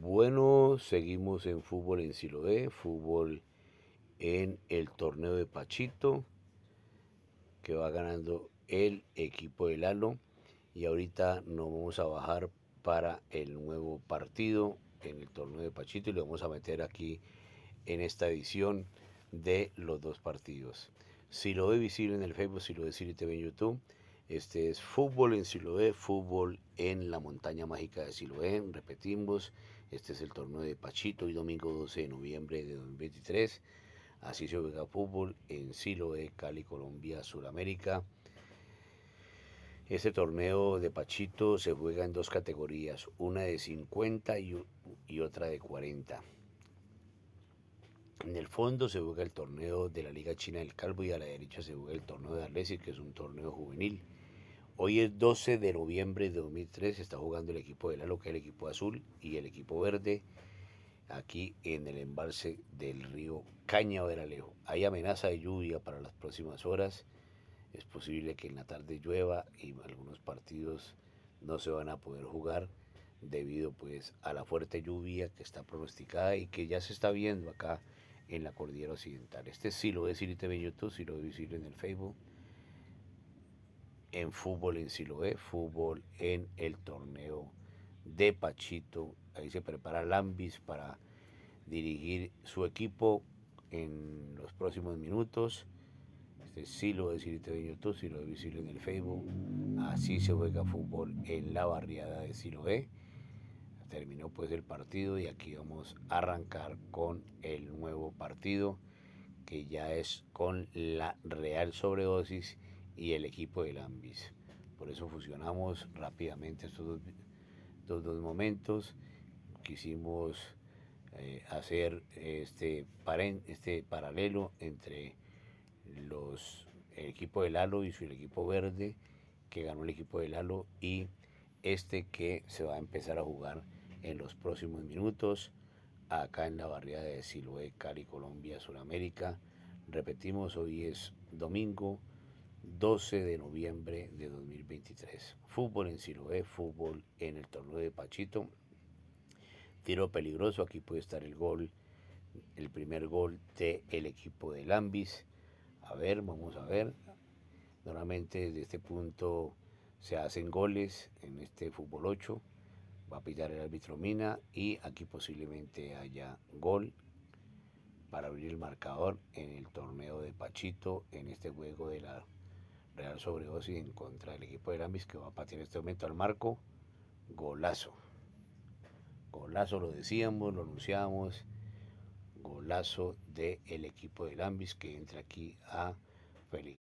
Bueno, seguimos en fútbol en Siloé, fútbol en el torneo de Pachito, que va ganando el equipo del Lalo. Y ahorita nos vamos a bajar para el nuevo partido en el torneo de Pachito y lo vamos a meter aquí en esta edición de los dos partidos. Si lo ve visible en el Facebook, si lo ve visible en YouTube este es Fútbol en Siloé, Fútbol en la Montaña Mágica de Siloé. Repetimos, este es el torneo de Pachito y domingo 12 de noviembre de 2023. Así se juega fútbol en Siloé, Cali, Colombia, Sudamérica. Este torneo de Pachito se juega en dos categorías, una de 50 y, y otra de 40. En el fondo se juega el torneo de la Liga China del Calvo y a la derecha se juega el torneo de Arlesis, que es un torneo juvenil. Hoy es 12 de noviembre de 2003, está jugando el equipo de la que el equipo azul, y el equipo verde, aquí en el embalse del río Caña Veralejo. Hay amenaza de lluvia para las próximas horas. Es posible que en la tarde llueva y algunos partidos no se van a poder jugar debido pues a la fuerte lluvia que está pronosticada y que ya se está viendo acá en la cordillera occidental. Este sí lo de visible en YouTube, sí lo visible en el Facebook, en fútbol en Siloé, fútbol en el torneo de Pachito. Ahí se prepara Lambis para dirigir su equipo en los próximos minutos. Este sí lo de visible en YouTube, sí lo visible en el Facebook. Así se juega fútbol en la barriada de Siloé terminó pues el partido y aquí vamos a arrancar con el nuevo partido que ya es con la Real Sobredosis y el equipo del Ambis. Por eso fusionamos rápidamente estos dos, momentos. Quisimos eh, hacer este, este paralelo entre los, el equipo del Halo y su el equipo verde que ganó el equipo del Lalo, y este que se va a empezar a jugar en los próximos minutos acá en la barriada de Siloé, Cali, Colombia, Sudamérica. Repetimos, hoy es domingo 12 de noviembre de 2023. Fútbol en Siloé, fútbol en el torneo de Pachito. Tiro peligroso, aquí puede estar el gol, el primer gol del el equipo de Lambis. A ver, vamos a ver. Normalmente desde este punto se hacen goles en este fútbol 8 va a pillar el árbitro Mina y aquí posiblemente haya gol para abrir el marcador en el torneo de Pachito, en este juego de la Real Sobredosis en contra del equipo de Lambis que va a partir en este momento al marco. Golazo. Golazo lo decíamos, lo anunciábamos. Golazo del equipo de Lambis que entra aquí a Feliz.